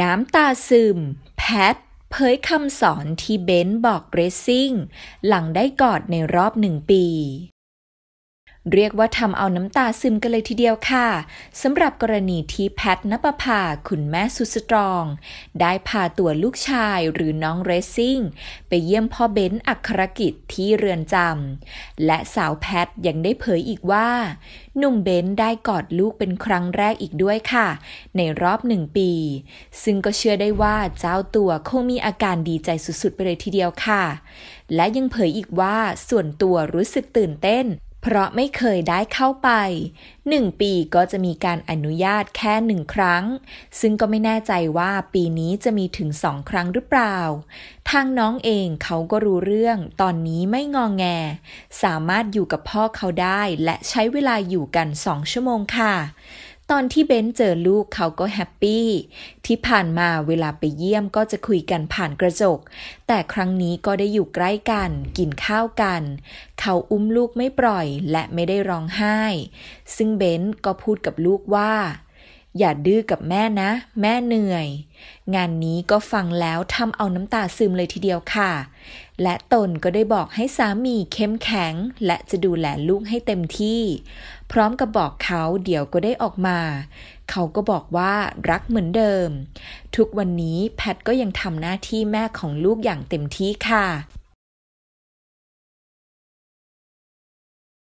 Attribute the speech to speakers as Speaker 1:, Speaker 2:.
Speaker 1: น้ำตาซึมแพทเผยคำสอนที่เบนบอกเรซซิ่งหลังได้กอดในรอบหนึ่งปีเรียกว่าทำเอาน้ำตาซึมกันเลยทีเดียวค่ะสำหรับกรณีที่แพทนปภาคุณแม่สุดสตรอง ได้พาตัวลูกชายหรือน้องเรซซิ่งไปเยี่ยมพ่อเบน์อัครกิจที่เรือนจำและสาวแพทยังได้เผยอีกว่าหนุ่มเบน์ได้กอดลูกเป็นครั้งแรกอีกด้วยค่ะ ในรอบหนึ่งปี ซึ่งก็เชื่อได้ว่าเจ้าตัวคงมีอาการดีใจสุดๆ ไปเลยทีเดียวค่ะ และยังเผยอีกว่าส่วนตัวรู้สึกตื่นเต้นเพราะไม่เคยได้เข้าไป1ปีก็จะมีการอนุญาตแค่หนึ่งครั้ง ซึ่งก็ไม่แน่ใจว่าปีนี้จะมีถึงสองครั้งหรือเปล่า ทางน้องเองเขาก็รู้เรื่อง ตอนนี้ไม่งองแง สามารถอยู่กับพ่อเขาได้และใช้เวลาอยู่กันสองชั่วโมงค่ะตอนที่เบนเจอลูกเขาก็แฮปปี้ ที่ผ่านมาเวลาไปเยี่ยมก็จะคุยกันผ่านกระจก แต่ครั้งนี้ก็ได้อยู่ใกล้กัน กินข้าวกัน เขาอุ้มลูกไม่ปล่อย และไม่ได้ร้องไห้ ซึ่งเบนก็พูดกับลูกว่าอย่าดื้อกับแม่นะ แม่เหนื่อย งานนี้ก็ฟังแล้วทำเอาน้ำตาซึมเลยทีเดียวค่ะ และตนก็ได้บอกให้สามีเข้มแข็ง และจะดูแลลูกให้เต็มที่ พร้อมกับบอกเขาเดี๋ยวก็ได้ออกมา เขาก็บอกว่ารักเหมือนเดิม ทุกวันนี้แพทก็ยังทำหน้าที่แม่ของลูกอย่างเต็มที่ค่ะ